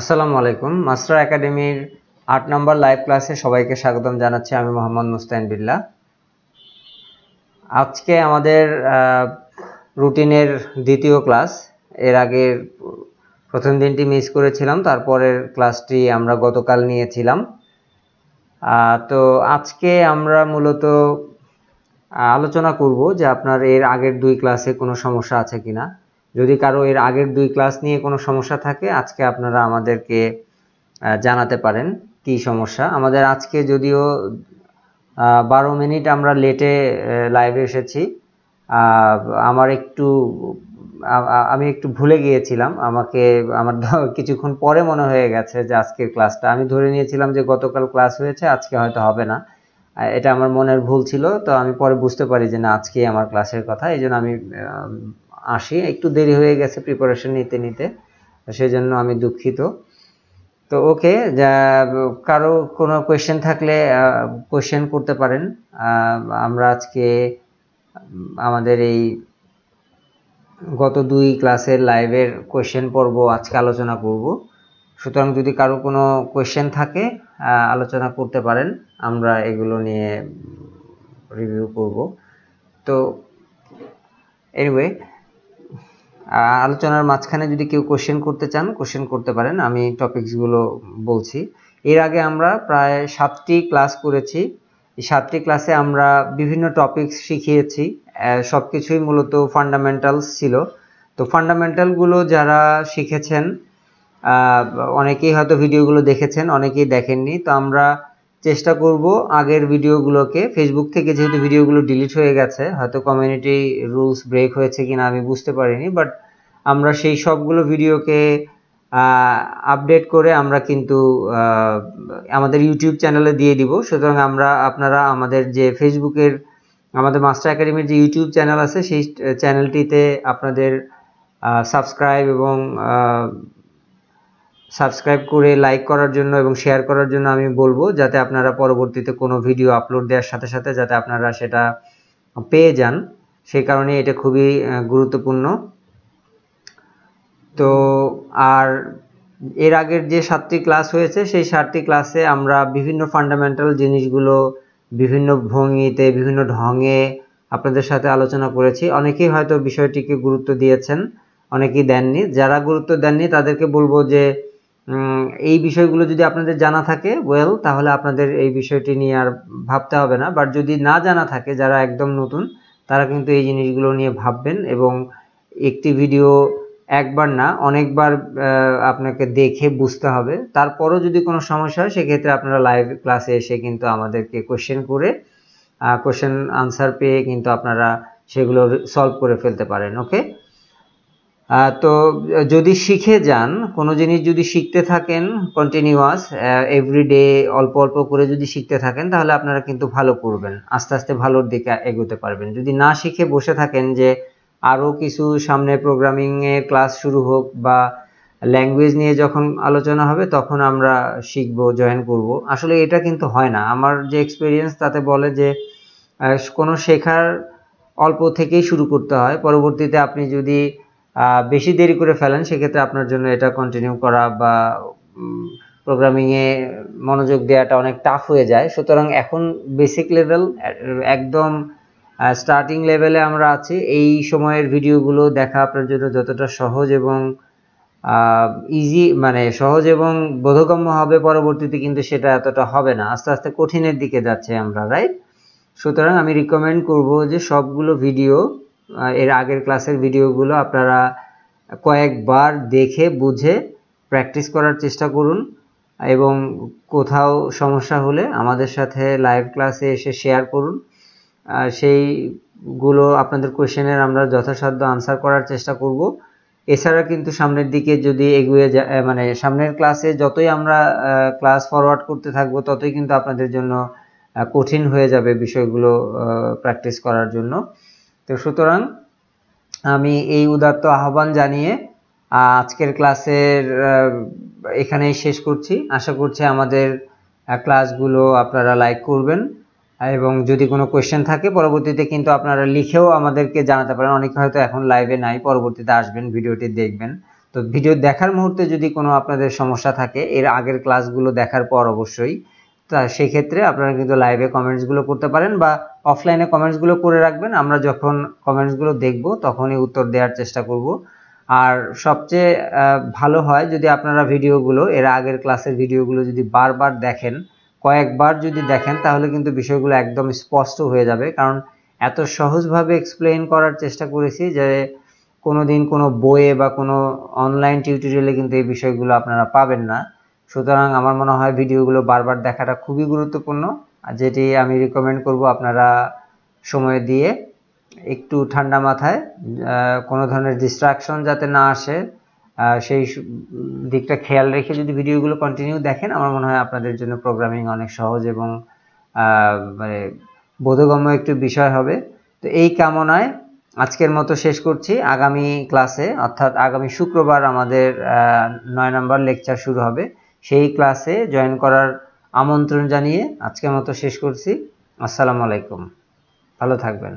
আসসালামু আলাইকুম মাস্টার একাডেমির আট নম্বর লাইভ ক্লাসে সবাইকে স্বাগতম জানাচ্ছি আমি মোহাম্মদ মুস্তাইন বিল্লা আজকে আমাদের রুটিনের দ্বিতীয় ক্লাস এর আগের প্রথম দিনটি মিস করেছিলাম তারপরের ক্লাসটি আমরা গতকাল নিয়েছিলাম তো আজকে আমরা মূলত আলোচনা করব যে আপনার এর আগের দুই ক্লাসে কোনো সমস্যা আছে কিনা যদি কারো এর আগের দুই ক্লাস নিয়ে কোনো সমস্যা থাকে আজকে আপনারা আমাদেরকে জানাতে পারেন কি সমস্যা আমাদের আজকে যদিও বারো মিনিট আমরা লেটে লাইভে এসেছি আমার একটু আমি একটু ভুলে গিয়েছিলাম আমাকে আমার কিছুক্ষণ পরে মনে হয়ে গেছে যে আজকের ক্লাসটা আমি ধরে নিয়েছিলাম যে গতকাল ক্লাস হয়েছে আজকে হয়তো হবে না এটা আমার মনের ভুল ছিল তো আমি পরে বুঝতে পারি যে না আজকেই আমার ক্লাসের কথা এই জন্য আমি আসি একটু দেরি হয়ে গেছে প্রিপারেশন নিতে নিতে সেজন্য আমি দুঃখিত তো ওকে যা কারো কোনো কোয়েশ্চেন থাকলে কোয়েশ্চেন করতে পারেন আমরা আজকে আমাদের এই গত দুই ক্লাসের লাইভের কোয়েশ্চেন পর্ব আজকে আলোচনা করব সুতরাং যদি কারো কোনো কোয়েশ্চেন থাকে আলোচনা করতে পারেন আমরা এগুলো নিয়ে রিভিউ করব তো এনিওয়ে আলোচনার মাঝখানে যদি কেউ কোশ্চেন করতে চান কোশ্চেন করতে পারেন আমি টপিকসগুলো বলছি এর আগে আমরা প্রায় সাতটি ক্লাস করেছি সাতটি ক্লাসে আমরা বিভিন্ন টপিকস শিখিয়েছি সব কিছুই মূলত ফান্ডামেন্টালস ছিল তো ফান্ডামেন্টালগুলো যারা শিখেছেন অনেকেই হয়তো ভিডিওগুলো দেখেছেন অনেকেই দেখেননি তো আমরা চেষ্টা করব আগের ভিডিওগুলোকে ফেসবুক থেকে যেহেতু ভিডিওগুলো ডিলিট হয়ে গেছে হয়তো কমিউনিটি রুলস ব্রেক হয়েছে কিনা আমি বুঝতে পারিনি বাট আমরা সেই সবগুলো ভিডিওকে আপডেট করে আমরা কিন্তু আমাদের ইউটিউব চ্যানেলে দিয়ে দিব সুতরাং আমরা আপনারা আমাদের যে ফেসবুকের আমাদের মাস্টার একাডেমির যে ইউটিউব চ্যানেল আছে সেই চ্যানেলটিতে আপনাদের সাবস্ক্রাইব এবং সাবস্ক্রাইব করে লাইক করার জন্য এবং শেয়ার করার জন্য আমি বলবো যাতে আপনারা পরবর্তীতে কোনো ভিডিও আপলোড দেওয়ার সাথে সাথে যাতে আপনারা সেটা পেয়ে যান সেই কারণে এটা খুবই গুরুত্বপূর্ণ তো আর এর আগের যে সাতটি ক্লাস হয়েছে সেই সাতটি ক্লাসে আমরা বিভিন্ন ফান্ডামেন্টাল জিনিসগুলো বিভিন্ন ভঙ্গিতে বিভিন্ন ঢঙে আপনাদের সাথে আলোচনা করেছি অনেকেই হয়তো বিষয়টিকে গুরুত্ব দিয়েছেন অনেকেই দেননি যারা গুরুত্ব দেননি তাদেরকে বলবো যে এই বিষয়গুলো যদি আপনাদের জানা থাকে ওয়েল তাহলে আপনাদের এই বিষয়টি নিয়ে আর ভাবতে হবে না বাট যদি না জানা থাকে যারা একদম নতুন তারা কিন্তু এই জিনিসগুলো নিয়ে ভাববেন এবং একটি ভিডিও একবার না অনেকবার আপনাকে দেখে বুঝতে হবে তারপরও যদি কোনো সমস্যা হয় সেক্ষেত্রে আপনারা লাইভ ক্লাসে এসে কিন্তু আমাদেরকে কোশ্চেন করে কোশ্চেন আনসার পেয়ে কিন্তু আপনারা সেগুলো সলভ করে ফেলতে পারেন ওকে তো যদি শিখে যান কোনো জিনিস যদি শিখতে থাকেন কন্টিনিউয়াস এভরিডে অল্প অল্প করে যদি শিখতে থাকেন তাহলে আপনারা কিন্তু ভালো করবেন আস্তে আস্তে ভালোর দিকে এগোতে পারবেন যদি না শিখে বসে থাকেন যে আরও কিছু সামনে প্রোগ্রামিংয়ের ক্লাস শুরু হোক বা ল্যাঙ্গুয়েজ নিয়ে যখন আলোচনা হবে তখন আমরা শিখব জয়েন করব আসলে এটা কিন্তু হয় না আমার যে এক্সপিরিয়েন্স তাতে বলে যে কোনো শেখার অল্প থেকেই শুরু করতে হয় পরবর্তীতে আপনি যদি বেশি দেরি করে ফেলেন সেক্ষেত্রে আপনার জন্য এটা কন্টিনিউ করা বা প্রোগ্রামিংয়ে মনোযোগ দেওয়াটা অনেক টাফ হয়ে যায় সুতরাং এখন বেসিক লেভেল একদম স্টার্টিং লেভেলে আমরা আছি এই সময়ের ভিডিওগুলো দেখা আপনার জন্য যতটা সহজ এবং ইজি মানে সহজ এবং বোধগম্য হবে পরবর্তীতে কিন্তু সেটা এতটা হবে না আস্তে আস্তে কঠিনের দিকে যাচ্ছে আমরা রাইট সুতরাং আমি রিকমেন্ড করব যে সবগুলো ভিডিও এর আগের ক্লাসের ভিডিওগুলো আপনারা কয়েকবার দেখে বুঝে প্র্যাকটিস করার চেষ্টা করুন এবং কোথাও সমস্যা হলে আমাদের সাথে লাইভ ক্লাসে এসে শেয়ার করুন সেইগুলো আপনাদের কোয়েশ্চেনের আমরা যথাসাধ্য আনসার করার চেষ্টা করব এছাড়া কিন্তু সামনের দিকে যদি এগিয়ে যা মানে সামনের ক্লাসে যতই আমরা ক্লাস ফরওয়ার্ড করতে থাকবো ততই কিন্তু আপনাদের জন্য কঠিন হয়ে যাবে বিষয়গুলো প্র্যাকটিস করার জন্য তো সুতরাং আমি এই উদাত্ত আহ্বান জানিয়ে আজকের ক্লাসের এখানেই শেষ করছি আশা করছি আমাদের ক্লাসগুলো আপনারা লাইক করবেন এবং যদি কোনো কোয়েশ্চেন থাকে পরবর্তীতে কিন্তু আপনারা লিখেও আমাদেরকে জানাতে পারেন অনেকে হয়তো এখন লাইভে নাই পরবর্তীতে আসবেন ভিডিওটি দেখবেন তো ভিডিও দেখার মুহূর্তে যদি কোনো আপনাদের সমস্যা থাকে এর আগের ক্লাসগুলো দেখার পর অবশ্যই সেই ক্ষেত্রে আপনারা কিন্তু লাইভে কমেন্টসগুলো করতে পারেন বা অফলাইনে কমেন্টসগুলো করে রাখবেন আমরা যখন কমেন্টসগুলো দেখব তখনই উত্তর দেওয়ার চেষ্টা করব আর সবচেয়ে ভালো হয় যদি আপনারা ভিডিওগুলো এর আগের ক্লাসের ভিডিওগুলো যদি বারবার দেখেন কয়েকবার যদি দেখেন তাহলে কিন্তু বিষয়গুলো একদম স্পষ্ট হয়ে যাবে কারণ এত সহজভাবে এক্সপ্লেইন করার চেষ্টা করেছি যে কোনো দিন কোনো বইয়ে বা কোনো অনলাইন টিউটোরিয়ালে কিন্তু এই বিষয়গুলো আপনারা পাবেন না সুতরাং আমার মনে হয় ভিডিওগুলো বারবার দেখাটা খুবই গুরুত্বপূর্ণ আর যেটি আমি রিকমেন্ড করব আপনারা সময় দিয়ে একটু ঠান্ডা মাথায় কোনো ধরনের ডিস্ট্রাকশন যাতে না আসে সেই দিকটা খেয়াল রেখে যদি ভিডিওগুলো কন্টিনিউ দেখেন আমার মনে হয় আপনাদের জন্য প্রোগ্রামিং অনেক সহজ এবং মানে বোধগম্য একটু বিষয় হবে তো এই কামনায় আজকের মতো শেষ করছি আগামী ক্লাসে অর্থাৎ আগামী শুক্রবার আমাদের নয় নম্বর লেকচার শুরু হবে সেই ক্লাসে জয়েন করার আমন্ত্রণ জানিয়ে আজকের মতো শেষ করছি আসসালামু আলাইকুম ভালো থাকবেন